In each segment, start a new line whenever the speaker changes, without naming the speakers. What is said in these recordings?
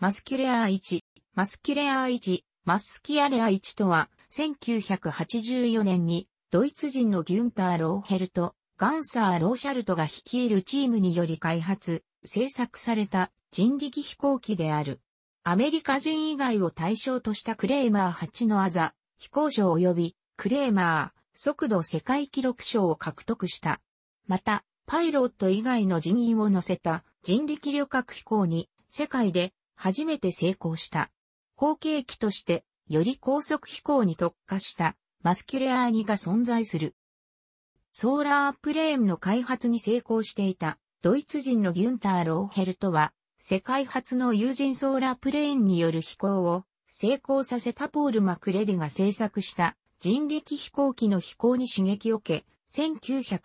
マスキュレアー1、マスキュレアー1、マスキアレア1とは、1984年に、ドイツ人のギュンター・ローヘルと、ガンサー・ローシャルトが率いるチームにより開発、制作された人力飛行機である。アメリカ人以外を対象としたクレーマー8のあざ、飛行賞及びクレーマー、速度世界記録賞を獲得した。また、パイロット以外の人員を乗せた人力旅客飛行に世界で初めて成功した。後継機として、より高速飛行に特化したマスキュレアーニが存在する。ソーラープレーンの開発に成功していたドイツ人のギュンター・ローヘルトは、世界初の有人ソーラープレーンによる飛行を成功させたポール・マクレデが製作した人力飛行機の飛行に刺激を受け、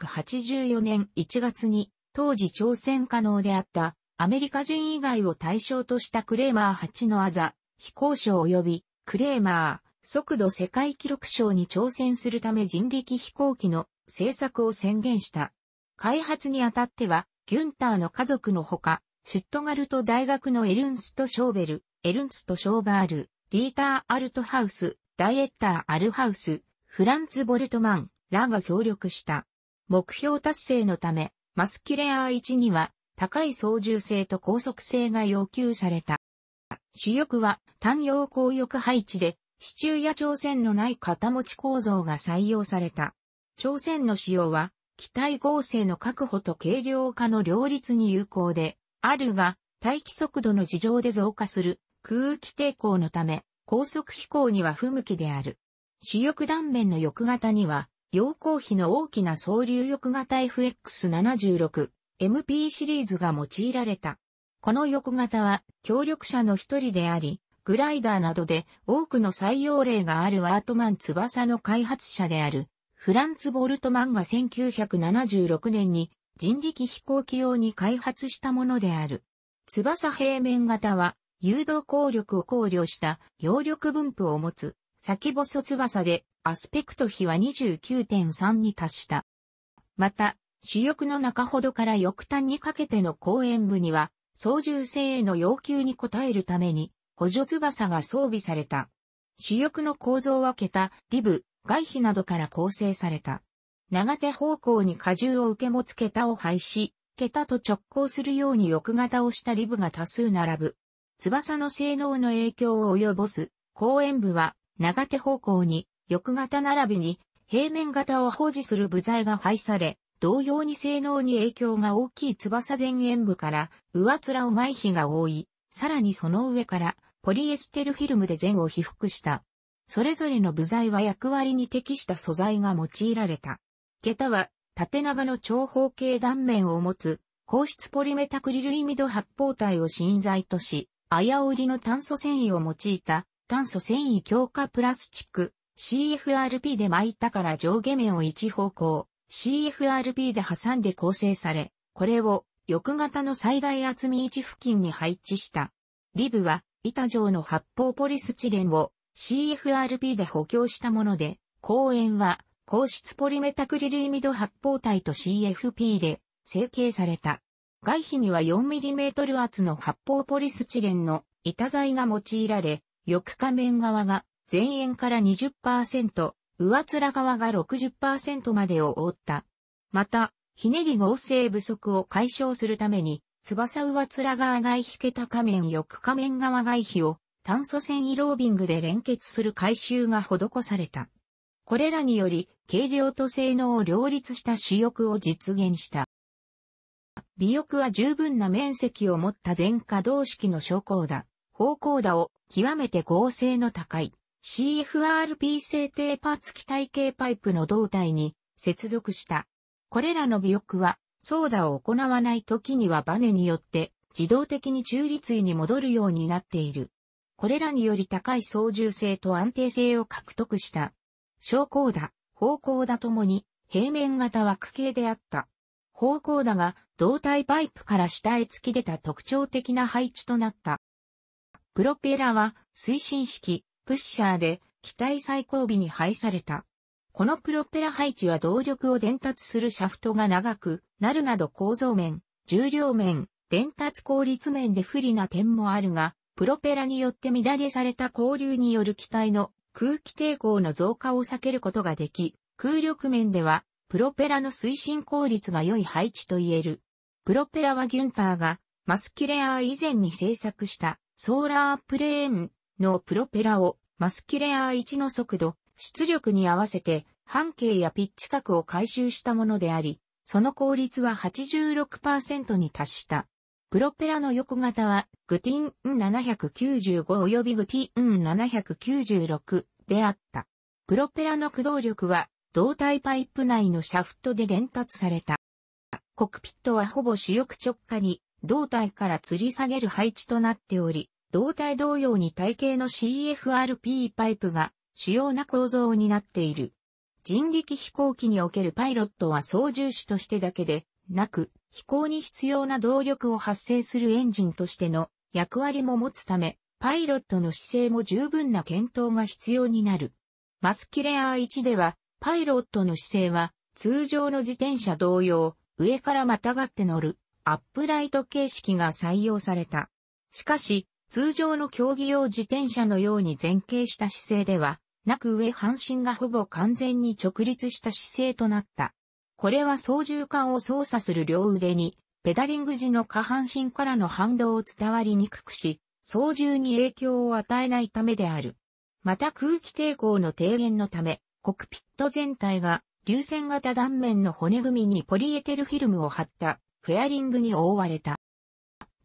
1984年1月に当時挑戦可能であったアメリカ人以外を対象としたクレーマー8のあざ、飛行賞及びクレーマー、速度世界記録賞に挑戦するため人力飛行機の製作を宣言した。開発にあたっては、ギュンターの家族のほか、シュットガルト大学のエルンスト・ショーベル、エルンスト・ショーバール、ディーター・アルトハウス、ダイエッター・アルハウス、フランツ・ボルトマンらが協力した。目標達成のため、マスキュレア1には高い操縦性と高速性が要求された。主翼は単葉光翼配置で、支柱や朝鮮のない肩持ち構造が採用された。朝鮮の使用は、機体合成の確保と軽量化の両立に有効で、あるが、大気速度の事情で増加する空気抵抗のため、高速飛行には不向きである。主翼断面の翼型には、陽光比の大きな総流翼型 FX76 MP シリーズが用いられた。この翼型は協力者の一人であり、グライダーなどで多くの採用例があるワートマン翼の開発者であるフランツ・ボルトマンが1976年に人力飛行機用に開発したものである。翼平面型は誘導効力を考慮した揚力分布を持つ先細翼でアスペクト比は29.3に達した。また、主翼の中ほどから翼端にかけての後円部には、操縦性への要求に応えるために、補助翼が装備された。主翼の構造は桁、リブ、外皮などから構成された。長手方向に荷重を受け持つ桁を廃し、桁と直行するように翼型をしたリブが多数並ぶ。翼の性能の影響を及ぼす、後円部は、長手方向に、翼型並びに、平面型を保持する部材が配され、同様に性能に影響が大きい翼前縁部から上面を外皮が覆い、さらにその上からポリエステルフィルムで前を被覆した。それぞれの部材は役割に適した素材が用いられた。下駄は縦長の長方形断面を持つ硬質ポリメタクリルイミド発泡体を芯材とし、綾織の炭素繊維を用いた炭素繊維強化プラスチック CFRP で巻いたから上下面を一方向、CFRP で挟んで構成され、これを翼型の最大厚み位置付近に配置した。リブは板状の発泡ポリスチレンを CFRP で補強したもので、後園は硬質ポリメタクリルイミド発泡体と CFP で成形された。外皮には 4mm 厚の発泡ポリスチレンの板材が用いられ、翼下面側が前円から20%、上面側が60%までを覆った。また、ひねり合成不足を解消するために、翼上面側外皮桁仮面翼仮面側外皮を炭素繊維ロービングで連結する回収が施された。これらにより、軽量と性能を両立した主翼を実現した。尾翼は十分な面積を持った全可動式の昇降だ、方向打を極めて合成の高い CFRP 製低パーツ気体系パイプの胴体に接続した。これらの尾翼は、操舵を行わない時にはバネによって自動的に中立位に戻るようになっている。これらにより高い操縦性と安定性を獲得した。昇降だ、方向だともに平面型枠形であった。方向だが胴体パイプから下へ突き出た特徴的な配置となった。プロペラは推進式、プッシャーで、機体最後尾に配された。このプロペラ配置は動力を伝達するシャフトが長くなるなど構造面、重量面、伝達効率面で不利な点もあるが、プロペラによって乱れされた交流による機体の空気抵抗の増加を避けることができ、空力面では、プロペラの推進効率が良い配置と言える。プロペラはギュンターがマスキュレア以前に製作したソーラープレーンのプロペラをマスキュレアー1の速度、出力に合わせて半径やピッチ角を回収したものであり、その効率は86%に達した。プロペラの横型はグティン795及びグティン796であった。プロペラの駆動力は胴体パイプ内のシャフトで伝達された。コクピットはほぼ主翼直下に胴体から吊り下げる配置となっており、胴体同様に体型の CFRP パイプが主要な構造になっている。人力飛行機におけるパイロットは操縦士としてだけでなく、飛行に必要な動力を発生するエンジンとしての役割も持つため、パイロットの姿勢も十分な検討が必要になる。マスキュレア1では、パイロットの姿勢は通常の自転車同様、上からまたがって乗るアップライト形式が採用された。しかし、通常の競技用自転車のように前傾した姿勢では、なく上半身がほぼ完全に直立した姿勢となった。これは操縦桿を操作する両腕に、ペダリング時の下半身からの反動を伝わりにくくし、操縦に影響を与えないためである。また空気抵抗の低減のため、コクピット全体が流線型断面の骨組みにポリエテルフィルムを貼ったフェアリングに覆われた。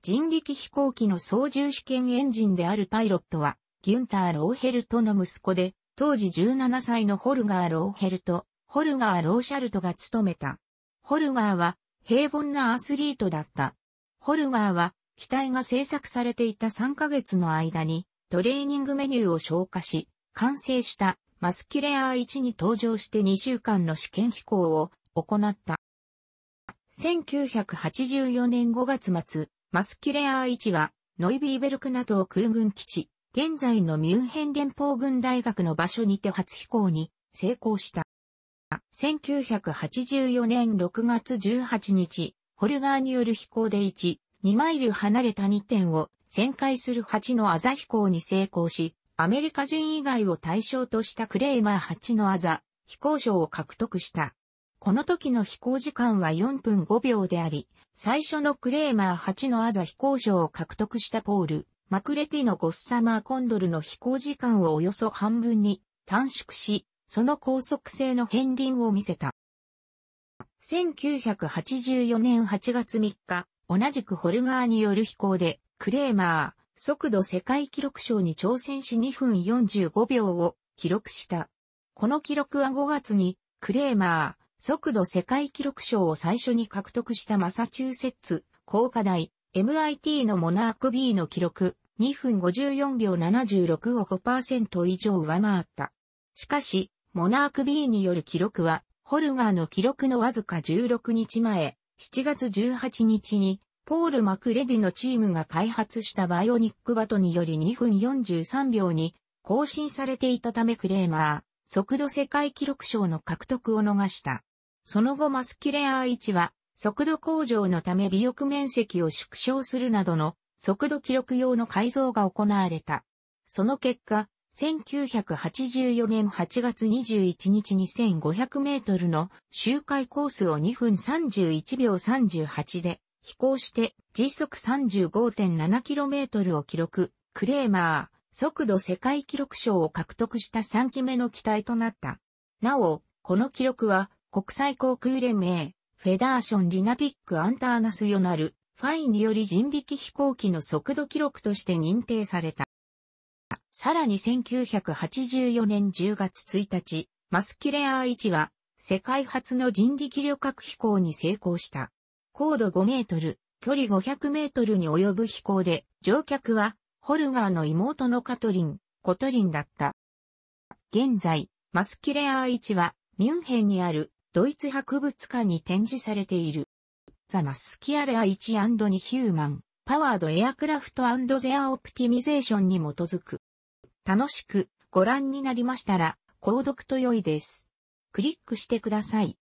人力飛行機の操縦試験エンジンであるパイロットは、ギュンター・ローヘルトの息子で、当時17歳のホルガー・ローヘルト、ホルガー・ローシャルトが務めた。ホルガーは平凡なアスリートだった。ホルガーは機体が製作されていた3ヶ月の間にトレーニングメニューを消化し、完成したマスキュレアー1に登場して2週間の試験飛行を行った。1984年5月末、マスキュレアー1は、ノイビーベルクナど空軍基地、現在のミュンヘン連邦軍大学の場所にて初飛行に成功した。1984年6月18日、ホルガーによる飛行で1、2マイル離れた2点を旋回する8のアザ飛行に成功し、アメリカ人以外を対象としたクレーマー8のアザ飛行賞を獲得した。この時の飛行時間は4分5秒であり、最初のクレーマー8のアザ飛行賞を獲得したポール、マクレティのゴッサマーコンドルの飛行時間をおよそ半分に短縮し、その高速性の片鱗を見せた。1984年8月3日、同じくホルガーによる飛行で、クレーマー、速度世界記録賞に挑戦し2分45秒を記録した。この記録は5月に、クレーマー、速度世界記録賞を最初に獲得したマサチューセッツ工科大 MIT のモナーク B の記録2分54秒76を5%以上上回った。しかし、モナーク B による記録は、ホルガーの記録のわずか16日前、7月18日に、ポール・マクレディのチームが開発したバイオニックバトにより2分43秒に更新されていたためクレーマー、速度世界記録賞の獲得を逃した。その後マスキュレアー1は、速度向上のため尾翼面積を縮小するなどの速度記録用の改造が行われた。その結果、1984年8月21日1 5 0 0メートルの周回コースを2分31秒38で飛行して時速3 5 7トルを記録、クレーマー、速度世界記録賞を獲得した3期目の機体となった。なお、この記録は国際航空連盟、フェダーション・リナティック・アンターナスヨナル、ファインにより人力飛行機の速度記録として認定された。さらに1984年10月1日、マスキュレアー1は、世界初の人力旅客飛行に成功した。高度5メートル、距離500メートルに及ぶ飛行で、乗客は、ホルガーの妹のカトリン、コトリンだった。現在、マスキュレアー1は、ミュンヘンにあるドイツ博物館に展示されている。ザ・マスキアレア 1&2 ヒューマン、パワードエアクラフトゼアオプティミゼーションに基づく。楽しくご覧になりましたら、購読と良いです。クリックしてください。